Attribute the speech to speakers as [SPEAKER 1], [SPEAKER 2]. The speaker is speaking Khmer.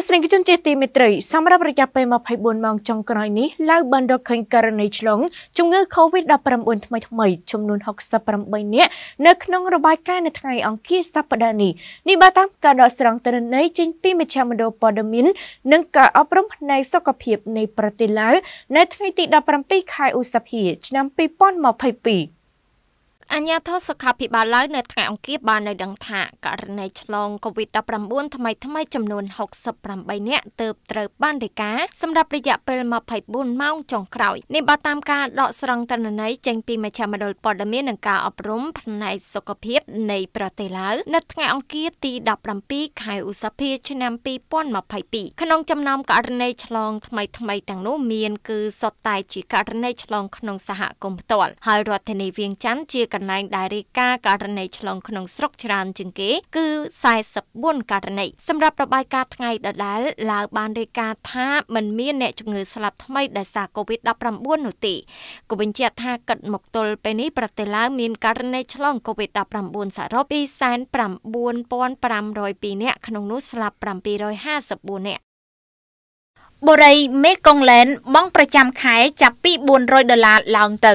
[SPEAKER 1] ទស្សនិកជនជាទីមេត្រីសម្រាប់រយៈពេល24ម៉ោងចុងក្រោយនេះឡាវបានរកឃើញករណីឆ្លងជំងឺ Covid-19 ថ្មីថ្មីចំនួន68នាក់នៅក្នុងរបាយការណ៍នៅថ្ងៃអង្គារសប្តាហ៍នេះនេះបើតាមការដកស្រង់ទិន្នន័យចេញពីមជ្ឈមណ្ឌលព័ត៌មាននិងការអប់រំផ្នែកសុខភាពនៃប្រទេសឡាវនៅថ្ងៃទី17ខែឧសភា ឆ្នាំ2022
[SPEAKER 2] អាញាធរសុខាភិបាលឡើយនៅថ្ងៃអង្គារបាននៅដឹងថាករណីឆ្លង COVID-19 ថ្មីថ្មីចំនួន68នាក់ទើបត្រូវបានរាយការណ៍សម្រាប់រយៈពេល24ម៉ោងចុងក្រោយនេះបើតាមការដកស្រង់ទិន្នន័យចេញពីមជ្ឈមណ្ឌលព័ត៌មាននិងការអប់រំផ្នែកសុខភាពនៃប្រទេសឡាវនៅថ្ងៃអង្គារទី17ខែឧសភាឆ្នាំ2022ក្នុងចំណោមករណីឆ្លងថ្មីថ្មីទាំងនោះមានគឺសុទ្ធតែជាករណីឆ្លងក្នុងសហគមន៍ផ្ទាល់ហើយរដ្ឋធានីវៀងចាន់ជាន្លែងដែលរាយការណ៍ករណីឆ្លងក្នុងស្រុកច្រើនជាងគេគឺ44ករណីសម្រាប់របាយការណ៍ថ្ងៃដដែលឡាវបានរាយការណ៍ថាមិនមានអ្នកជំងឺស្លាប់ថ្មីដោយសារ COVID-19 នោះទេក៏បញ្ជាក់ថាគិតមកទល់ពេលនេះប្រទេសឡាវមានករណីឆ្លង COVID-19 សរុប29502នាក់ក្នុងនោះស្លាប់754នាក់
[SPEAKER 3] បុរីមេកុងឡែនបង់ប្រចាំខែចាប់ពី400ដុល្លារឡើងទៅ